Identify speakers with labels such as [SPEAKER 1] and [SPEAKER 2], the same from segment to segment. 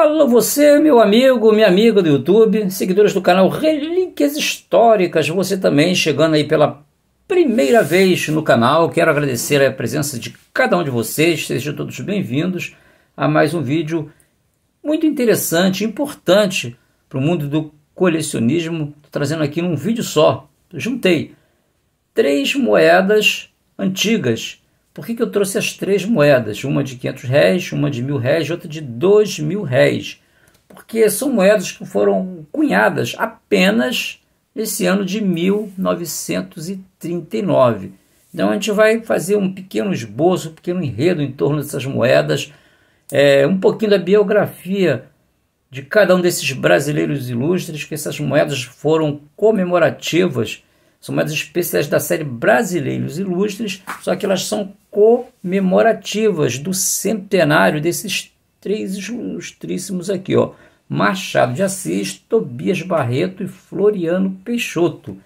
[SPEAKER 1] Alô você, meu amigo, minha amiga do YouTube, seguidores do canal Relíquias Históricas, você também chegando aí pela primeira vez no canal, quero agradecer a presença de cada um de vocês, sejam todos bem-vindos a mais um vídeo muito interessante, importante para o mundo do colecionismo, Tô trazendo aqui num vídeo só, juntei três moedas antigas por que, que eu trouxe as três moedas? Uma de 500 réis, uma de mil réis e outra de dois mil réis. Porque são moedas que foram cunhadas apenas nesse ano de 1939. Então a gente vai fazer um pequeno esboço, um pequeno enredo em torno dessas moedas, é, um pouquinho da biografia de cada um desses brasileiros ilustres, que essas moedas foram comemorativas, são moedas especiais da série Brasileiros Ilustres, só que elas são comemorativas do centenário desses três ilustríssimos aqui, ó, Machado de Assis, Tobias Barreto e Floriano Peixoto,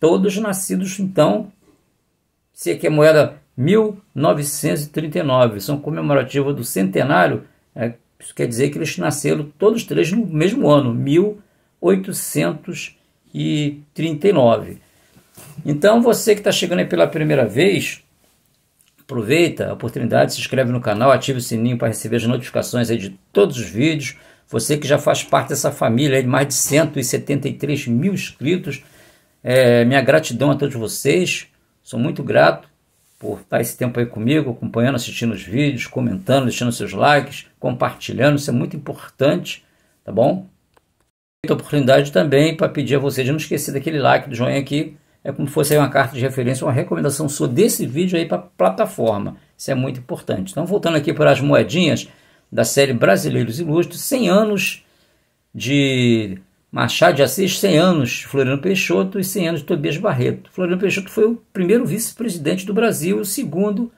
[SPEAKER 1] todos nascidos então, se aqui é moeda 1939, são comemorativas do centenário, é, isso quer dizer que eles nasceram todos três no mesmo ano, 1839. Então você que está chegando aí pela primeira vez, Aproveita a oportunidade, se inscreve no canal, ative o sininho para receber as notificações de todos os vídeos. Você que já faz parte dessa família de mais de 173 mil inscritos, é, minha gratidão a todos vocês. Sou muito grato por estar esse tempo aí comigo, acompanhando, assistindo os vídeos, comentando, deixando seus likes, compartilhando. Isso é muito importante, tá bom? Aproveito a oportunidade também para pedir a vocês de não esquecer daquele like do joinha aqui é como se fosse uma carta de referência, uma recomendação sua desse vídeo aí para a plataforma. Isso é muito importante. Então, voltando aqui para as moedinhas da série Brasileiros Ilustres, 100 anos de Machado de Assis, 100 anos de Floriano Peixoto e 100 anos de Tobias Barreto. Floriano Peixoto foi o primeiro vice-presidente do Brasil, o segundo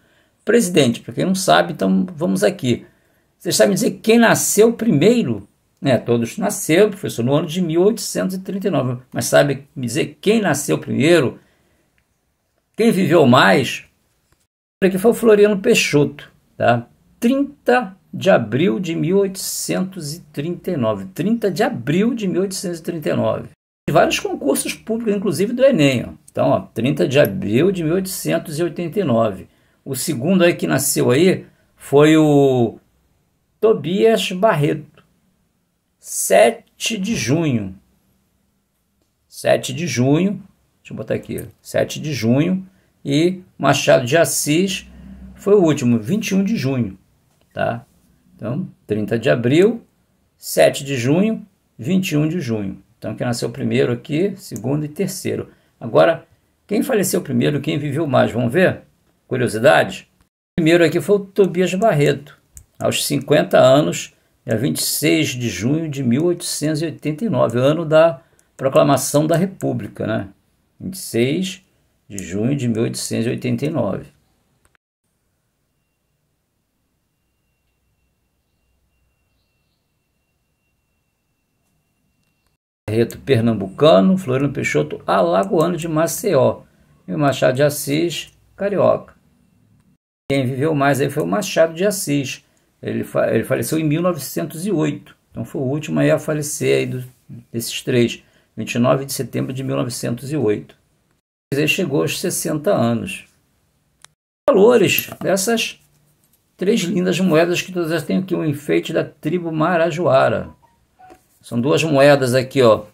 [SPEAKER 1] presidente. Para quem não sabe, então vamos aqui. Vocês sabem dizer quem nasceu primeiro né? Todos nasceram, professor, no ano de 1839. Mas sabe me dizer quem nasceu primeiro? Quem viveu mais? Aqui foi o Floriano Peixoto, tá? 30 de abril de 1839. 30 de abril de 1839. E vários concursos públicos, inclusive do Enem. Ó. Então, ó, 30 de abril de 1889. O segundo aí que nasceu aí foi o Tobias Barreto. 7 de junho. 7 de junho, deixa eu botar aqui, 7 de junho, e Machado de Assis foi o último, 21 de junho, tá? Então, 30 de abril, 7 de junho, 21 de junho. Então, quem nasceu primeiro aqui, segundo e terceiro. Agora, quem faleceu primeiro, quem viveu mais, vamos ver? Curiosidade? Primeiro aqui foi o Tobias Barreto, aos 50 anos, é 26 de junho de 1889, ano da proclamação da República, né? 26 de junho de 1889. Reto pernambucano, Floriano Peixoto alagoano de Maceió e o Machado de Assis carioca. Quem viveu mais aí foi o Machado de Assis, ele, fa ele faleceu em 1908, então foi o último a falecer aí do, desses três, 29 de setembro de 1908. Ele chegou aos 60 anos. Valores dessas três lindas moedas que todas elas têm aqui um enfeite da tribo Marajoara. São duas moedas aqui, ó,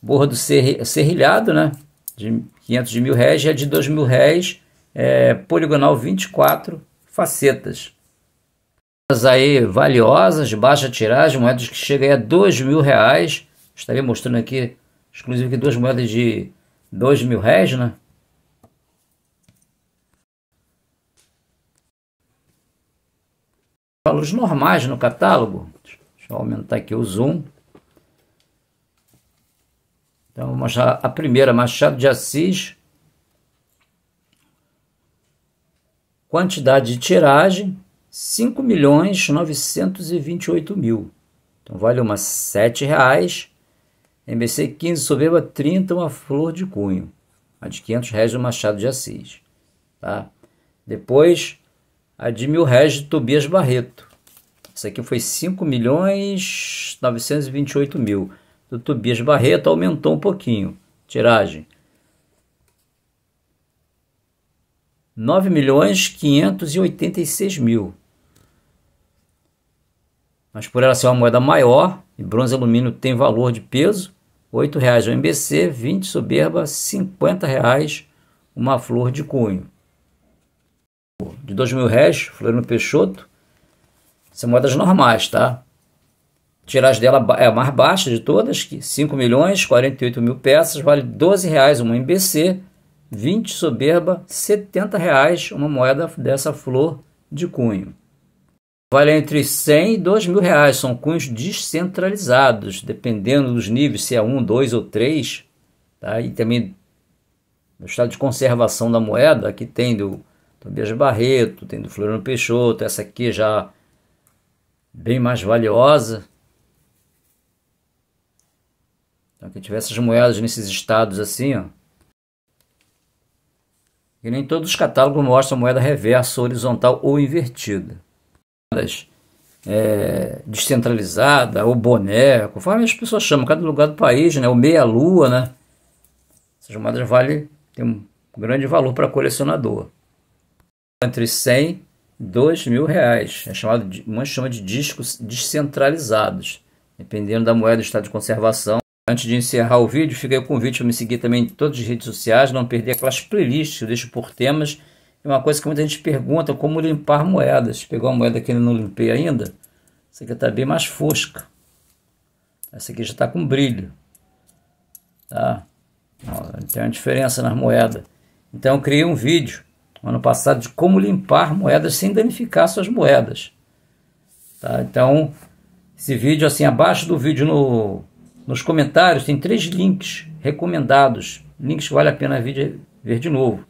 [SPEAKER 1] borra do ser, serrilhado, né, de 500 de mil réis, e a de 2 mil réis, é, poligonal 24 facetas moedas aí valiosas, de baixa tiragem, moedas que chegam a dois mil reais. Estaria mostrando aqui, exclusivo duas moedas de dois mil réis, né? Valores normais no catálogo. Deixa eu aumentar aqui o zoom. Então, vou mostrar a primeira, Machado de Assis. Quantidade de tiragem, 5 milhões 928 mil. Então vale umas 7 reais. MBC 15, soberba 30, uma flor de cunho. A de 500 reais do Machado de Assis. Tá? Depois, a de mil reais de Tobias Barreto. Essa aqui foi 5 milhões 928 mil. Do Tobias Barreto aumentou um pouquinho. Tiragem. 9 milhões 586 mil mas por ela ser uma moeda maior, e bronze e alumínio tem valor de peso, R$ 8,00 o MBC, R$ 20,00 soberba, R$ 50,00 uma flor de cunho. De R$ 2.000,00, Floriano Peixoto, são moedas normais, tá? A tiragem dela é a mais baixa de todas, que 5 milhões 48 mil peças, vale R$ 12,00 uma MBC, 20 soberba, R$ 70,00 uma moeda dessa flor de cunho vale entre 100 e 2 mil reais, são cunhos descentralizados, dependendo dos níveis, se é um, dois ou três, tá? e também no estado de conservação da moeda, aqui tem do Tobias Barreto, tem do Floriano Peixoto, essa aqui já bem mais valiosa. Então, quem tiver essas moedas nesses estados assim, ó. E nem todos os catálogos mostram moeda reversa, horizontal ou invertida é, descentralizada, o boné, conforme as pessoas chamam, cada lugar do país, né? o meia-lua, né? Essas moedas vale, tem um grande valor para colecionador. Entre 100 e 2 mil reais. É chamado de, uma chama de discos descentralizados. Dependendo da moeda, estado de conservação. Antes de encerrar o vídeo, fica aí o convite para me seguir também em todas as redes sociais, não perder aquelas playlists que eu deixo por temas é uma coisa que muita gente pergunta, como limpar moedas. Pegou uma moeda que eu não limpei ainda, essa aqui está bem mais fosca. Essa aqui já está com brilho. Tá? Tem uma diferença nas moedas. Então eu criei um vídeo ano passado de como limpar moedas sem danificar suas moedas. Tá? Então, esse vídeo, assim, abaixo do vídeo no, nos comentários, tem três links recomendados. Links que vale a pena ver de novo.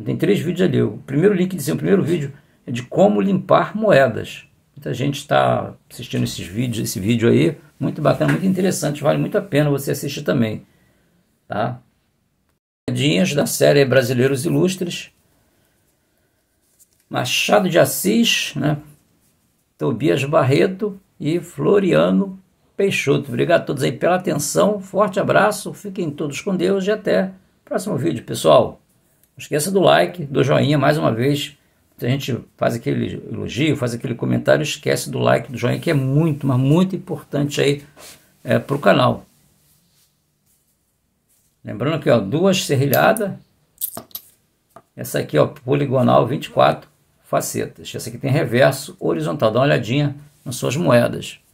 [SPEAKER 1] Então, tem três vídeos ali. O primeiro link, o primeiro vídeo é de como limpar moedas. Muita gente está assistindo esses vídeos, esse vídeo aí, muito bacana, muito interessante, vale muito a pena você assistir também, tá? Moedinhas da série Brasileiros Ilustres, Machado de Assis, né? Tobias Barreto e Floriano Peixoto. Obrigado a todos aí pela atenção, forte abraço, fiquem todos com Deus e até o próximo vídeo, pessoal. Não esqueça do like, do joinha mais uma vez. A gente faz aquele elogio, faz aquele comentário, esquece do like, do joinha, que é muito, mas muito importante aí é, para o canal. Lembrando aqui, ó, duas serrilhadas. Essa aqui, ó, poligonal 24 facetas. Essa aqui tem reverso horizontal. Dá uma olhadinha nas suas moedas.